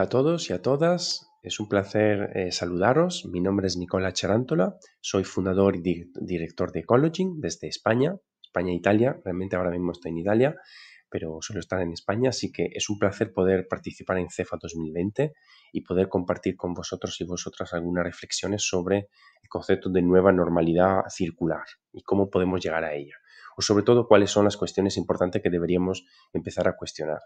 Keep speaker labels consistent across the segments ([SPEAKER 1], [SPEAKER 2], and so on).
[SPEAKER 1] Hola a todos y a todas. Es un placer eh, saludaros. Mi nombre es Nicola Charántola. Soy fundador y director de Ecologing desde España, España e Italia. Realmente ahora mismo estoy en Italia, pero suelo estar en España. Así que es un placer poder participar en CEFA 2020 y poder compartir con vosotros y vosotras algunas reflexiones sobre el concepto de nueva normalidad circular y cómo podemos llegar a ella. O sobre todo, cuáles son las cuestiones importantes que deberíamos empezar a cuestionar.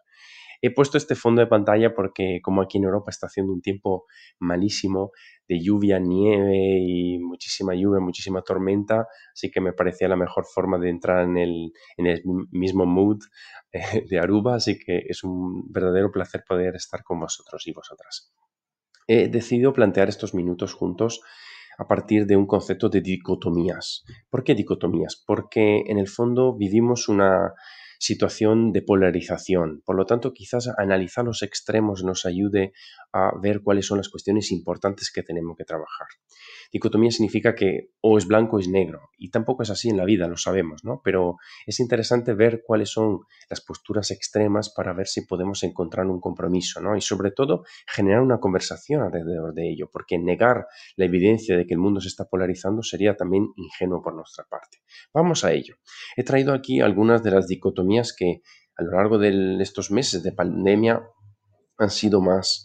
[SPEAKER 1] He puesto este fondo de pantalla porque como aquí en Europa está haciendo un tiempo malísimo de lluvia, nieve y muchísima lluvia, muchísima tormenta, así que me parecía la mejor forma de entrar en el, mismo mood eh, de Aruba, así que es un verdadero placer poder estar con vosotros y vosotras. He decidido plantear estos minutos juntos a partir de un concepto de dicotomías. ¿Por qué dicotomías? Porque en el fondo vivimos una situación de polarización. Por lo tanto, quizás analizar los extremos nos ayude a ver cuáles son las cuestiones importantes que tenemos que trabajar. Dicotomía significa que o es blanco o es negro, y tampoco es así en la vida, lo sabemos, ¿no? Pero es interesante ver cuáles son las posturas extremas para ver si podemos encontrar un compromiso, ¿no? Y sobre todo, generar una conversación alrededor de ello, porque negar la evidencia de que el mundo se está polarizando sería también ingenuo por nuestra parte. Vamos a ello. He traído aquí algunas de las dicotomías que a lo largo de estos meses de pandemia han sido más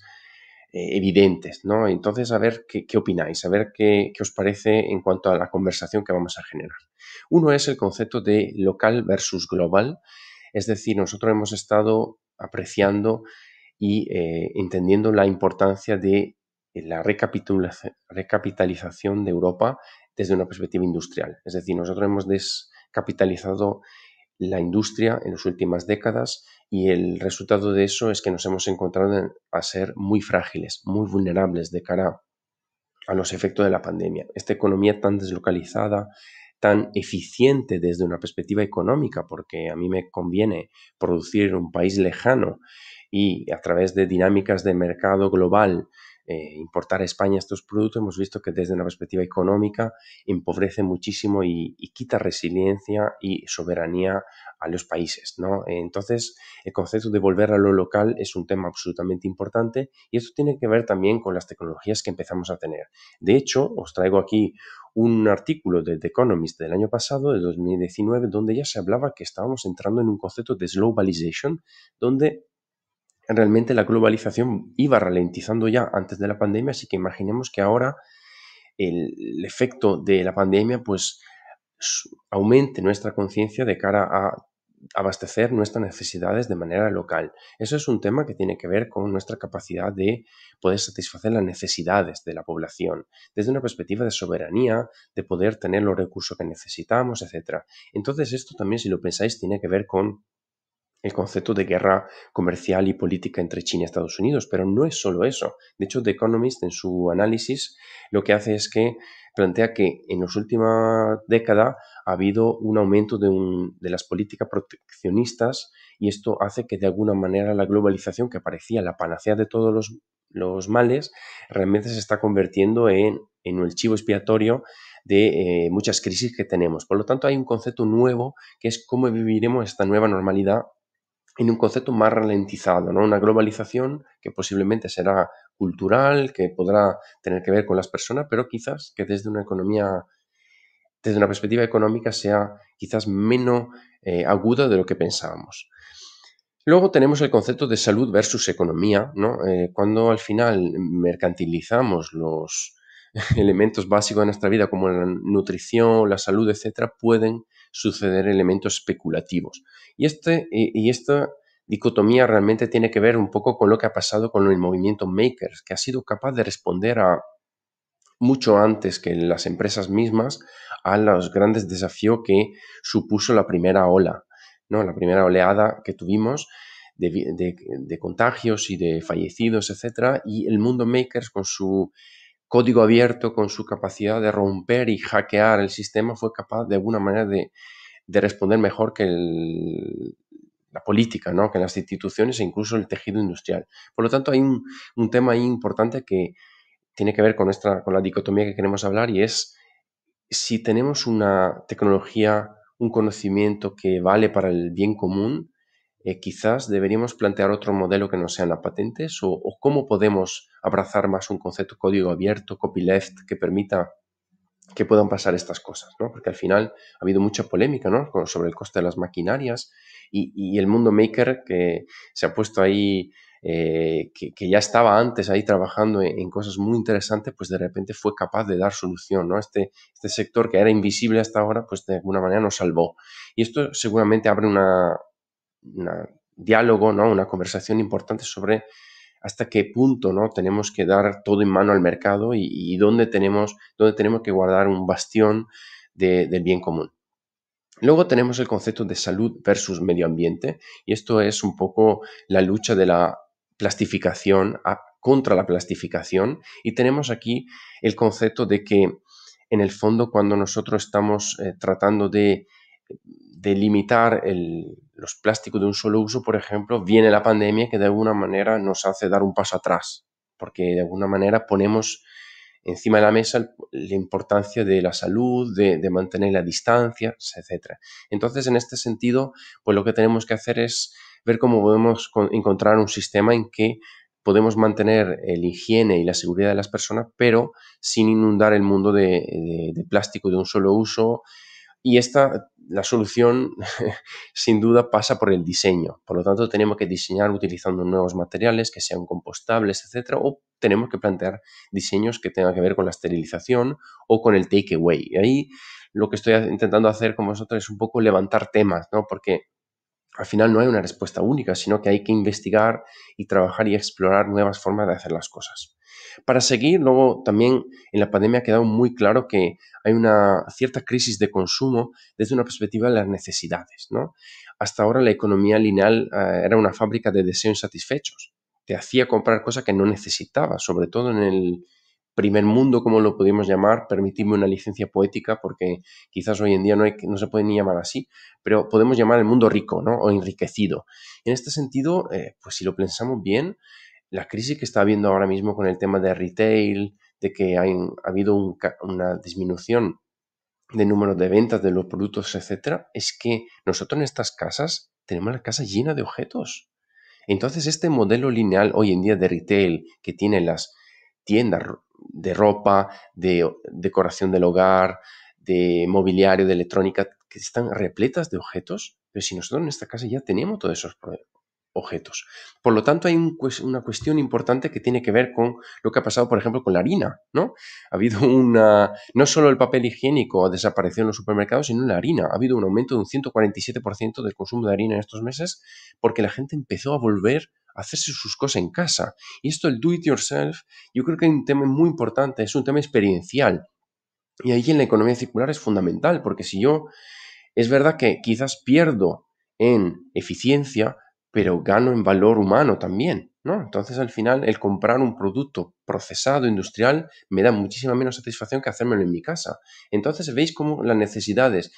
[SPEAKER 1] eh, evidentes, ¿no? Entonces, a ver qué, opináis, a ver qué, os parece en cuanto a la conversación que vamos a generar. Uno es el concepto de local versus global, es decir, nosotros hemos estado apreciando y eh, entendiendo la importancia de la recapitalización de Europa desde una perspectiva industrial. Es decir, nosotros hemos descapitalizado la industria en las últimas décadas y el resultado de eso es que nos hemos encontrado a ser muy frágiles, muy vulnerables de cara a los efectos de la pandemia. Esta economía tan deslocalizada, tan eficiente desde una perspectiva económica, porque a mí me conviene producir en un país lejano y a través de dinámicas de mercado global eh, importar a España estos productos, hemos visto que desde una perspectiva económica empobrece muchísimo y, quita resiliencia y soberanía a los países. ¿no? Entonces, el concepto de volver a lo local es un tema absolutamente importante y esto tiene que ver también con las tecnologías que empezamos a tener. De hecho, os traigo aquí un artículo de The Economist del año pasado, de 2019, donde ya se hablaba que estábamos entrando en un concepto de globalization, donde realmente la globalización iba ralentizando ya antes de la pandemia, así que imaginemos que ahora el, efecto de la pandemia pues aumente nuestra conciencia de cara a abastecer nuestras necesidades de manera local. Eso es un tema que tiene que ver con nuestra capacidad de poder satisfacer las necesidades de la población, desde una perspectiva de soberanía, de poder tener los recursos que necesitamos, etc. Entonces esto también, si lo pensáis, tiene que ver con el concepto de guerra comercial y política entre China y Estados Unidos, pero no es solo eso. De hecho, The Economist en su análisis lo que hace es que plantea que en las últimas décadas ha habido un aumento de, las políticas proteccionistas y esto hace que de alguna manera la globalización que parecía la panacea de todos los, males realmente se está convirtiendo en, en el chivo expiatorio de eh, muchas crisis que tenemos. Por lo tanto, hay un concepto nuevo que es cómo viviremos esta nueva normalidad en un concepto más ralentizado, ¿no? Una globalización que posiblemente será cultural, que podrá tener que ver con las personas, pero quizás que desde una economía, desde una perspectiva económica sea quizás menos eh, aguda de lo que pensábamos. Luego tenemos el concepto de salud versus economía, eh, cuando al final mercantilizamos los elementos básicos de nuestra vida como la nutrición, la salud, etcétera, pueden suceder elementos especulativos. Y, este, y esta dicotomía realmente tiene que ver un poco con lo que ha pasado con el movimiento Makers, que ha sido capaz de responder a mucho antes que las empresas mismas a los grandes desafíos que supuso la primera ola, ¿no? la primera oleada que tuvimos de, de contagios y de fallecidos, etc. Y el mundo makers con su código abierto, con su capacidad de romper y hackear el sistema, fue capaz de alguna manera de, responder mejor que la política, ¿no? que las instituciones e incluso el tejido industrial. Por lo tanto, hay un, tema importante que tiene que ver con, con la dicotomía que queremos hablar y es si tenemos una tecnología, un conocimiento que vale para el bien común, eh, quizás deberíamos plantear otro modelo que no sean las patentes o, cómo podemos abrazar más un concepto código abierto, copyleft, que permita que puedan pasar estas cosas, ¿no? Porque al final ha habido mucha polémica, ¿no? Sobre el coste de las maquinarias y, el mundo maker que se ha puesto ahí eh, que, ya estaba antes ahí trabajando en, cosas muy interesantes, pues de repente fue capaz de dar solución, ¿no? Este, este sector que era invisible hasta ahora, pues de alguna manera nos salvó. Y esto seguramente abre una, un diálogo, ¿no? una conversación importante sobre hasta qué punto ¿no? tenemos que dar todo en mano al mercado y, dónde, tenemos, dónde tenemos que guardar un bastión del bien común. Luego tenemos el concepto de salud versus medio ambiente y esto es un poco la lucha de la plastificación contra la plastificación y tenemos aquí el concepto de que en el fondo cuando nosotros estamos eh, tratando de de limitar los plásticos de un solo uso, por ejemplo, viene la pandemia que de alguna manera nos hace dar un paso atrás, porque de alguna manera ponemos encima de la mesa la importancia de la salud, de, mantener la distancia, etc. Entonces, en este sentido, pues lo que tenemos que hacer es ver cómo podemos encontrar un sistema en que podemos mantener la higiene y la seguridad de las personas, pero sin inundar el mundo de, de plástico de un solo uso. Y esta la solución sin duda pasa por el diseño. Por lo tanto, tenemos que diseñar utilizando nuevos materiales que sean compostables, etcétera, o tenemos que plantear diseños que tengan que ver con la esterilización o con el takeaway. Y ahí lo que estoy intentando hacer con vosotros es un poco levantar temas, ¿no? Porque al final no hay una respuesta única, sino que hay que investigar y trabajar y explorar nuevas formas de hacer las cosas. Para seguir, luego también en la pandemia ha quedado muy claro que hay una cierta crisis de consumo desde una perspectiva de las necesidades. ¿no? Hasta ahora la economía lineal eh, era una fábrica de deseos insatisfechos. Te hacía comprar cosas que no necesitabas, sobre todo en el, primer mundo, como lo podemos llamar, permitidme una licencia poética, porque quizás hoy en día no, se puede ni llamar así, pero podemos llamar el mundo rico, O enriquecido. En este sentido, eh, pues si lo pensamos bien, la crisis que está habiendo ahora mismo con el tema de retail, de que ha habido una disminución de número de ventas de los productos, etcétera, es que nosotros en estas casas tenemos la casa llena de objetos. Entonces, este modelo lineal hoy en día de retail que tienen las tiendas de ropa, de decoración del hogar, de mobiliario, de electrónica, que están repletas de objetos. Pero si nosotros en esta casa ya tenemos todos esos objetos. Por lo tanto, hay una cuestión importante que tiene que ver con lo que ha pasado, por ejemplo, con la harina, ¿no? Ha habido una... No solo el papel higiénico ha desaparecido en los supermercados, sino la harina. Ha habido un aumento de un 147% del consumo de harina en estos meses porque la gente empezó a volver a hacerse sus cosas en casa. Y esto, el do it yourself, yo creo que es un tema muy importante, es un tema experiencial. Y ahí en la economía circular es fundamental, porque si yo, es verdad que quizás pierdo en eficiencia, pero gano en valor humano también, ¿no? Entonces al final el comprar un producto procesado, industrial, me da muchísima menos satisfacción que hacérmelo en mi casa. Entonces veis cómo las necesidades,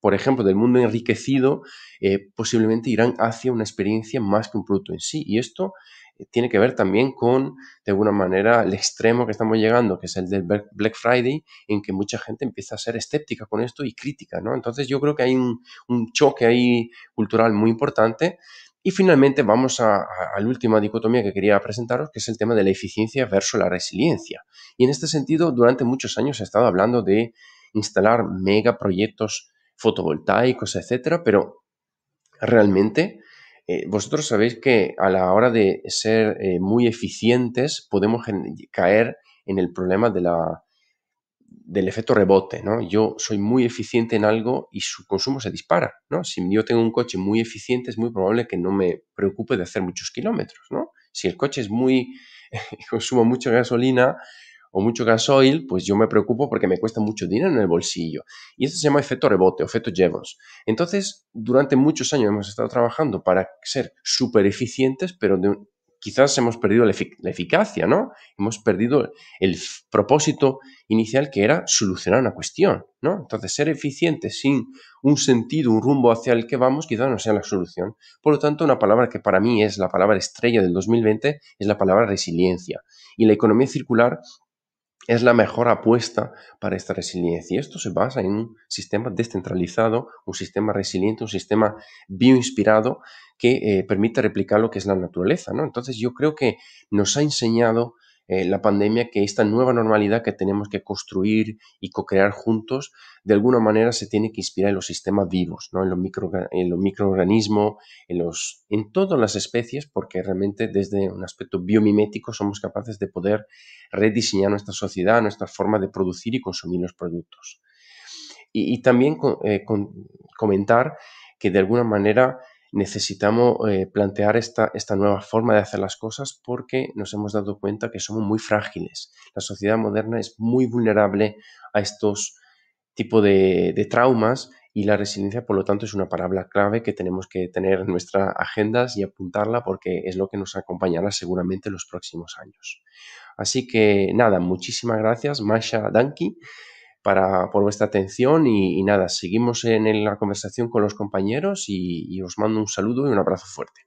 [SPEAKER 1] por ejemplo, del mundo enriquecido, eh, posiblemente irán hacia una experiencia más que un producto en sí. Y esto eh, tiene que ver también con, de alguna manera, el extremo que estamos llegando, que es el del Black Friday, en que mucha gente empieza a ser escéptica con esto y crítica, ¿no? Entonces yo creo que hay un, choque ahí cultural muy importante y finalmente vamos a, la última dicotomía que quería presentaros, que es el tema de la eficiencia versus la resiliencia. Y en este sentido, durante muchos años he estado hablando de instalar megaproyectos fotovoltaicos, etcétera, pero realmente eh, vosotros sabéis que a la hora de ser eh, muy eficientes podemos caer en el problema de la del efecto rebote, ¿no? Yo soy muy eficiente en algo y su consumo se dispara, ¿no? Si yo tengo un coche muy eficiente es muy probable que no me preocupe de hacer muchos kilómetros, ¿no? Si el coche es muy consumo mucha gasolina o mucho gasoil, pues yo me preocupo porque me cuesta mucho dinero en el bolsillo. Y esto se llama efecto rebote o efecto Jevons. Entonces, durante muchos años hemos estado trabajando para ser súper eficientes, pero de, quizás hemos perdido la, eficacia, ¿no? Hemos perdido el propósito inicial que era solucionar una cuestión, ¿no? Entonces, ser eficiente sin un sentido, un rumbo hacia el que vamos, quizás no sea la solución. Por lo tanto, una palabra que para mí es la palabra estrella del 2020 es la palabra resiliencia. Y la economía circular es la mejor apuesta para esta resiliencia. Y esto se basa en un sistema descentralizado, un sistema resiliente, un sistema bioinspirado que eh, permite replicar lo que es la naturaleza. ¿no? Entonces yo creo que nos ha enseñado eh, la pandemia que esta nueva normalidad que tenemos que construir y co-crear juntos, de alguna manera se tiene que inspirar en los sistemas vivos, ¿no? en, los micro, en microorganismos, en, los, en todas las especies, porque realmente desde un aspecto biomimético somos capaces de poder rediseñar nuestra sociedad, nuestra forma de producir y consumir los productos. Y, también eh, comentar que de alguna manera necesitamos eh, plantear esta, esta, nueva forma de hacer las cosas porque nos hemos dado cuenta que somos muy frágiles. La sociedad moderna es muy vulnerable a estos tipos de, traumas y la resiliencia, por lo tanto, es una palabra clave que tenemos que tener en nuestras agendas y apuntarla porque es lo que nos acompañará seguramente en los próximos años. Así que nada, muchísimas gracias, Masha Danki para, por vuestra atención y, nada, seguimos en la conversación con los compañeros y os mando un saludo y un abrazo fuerte.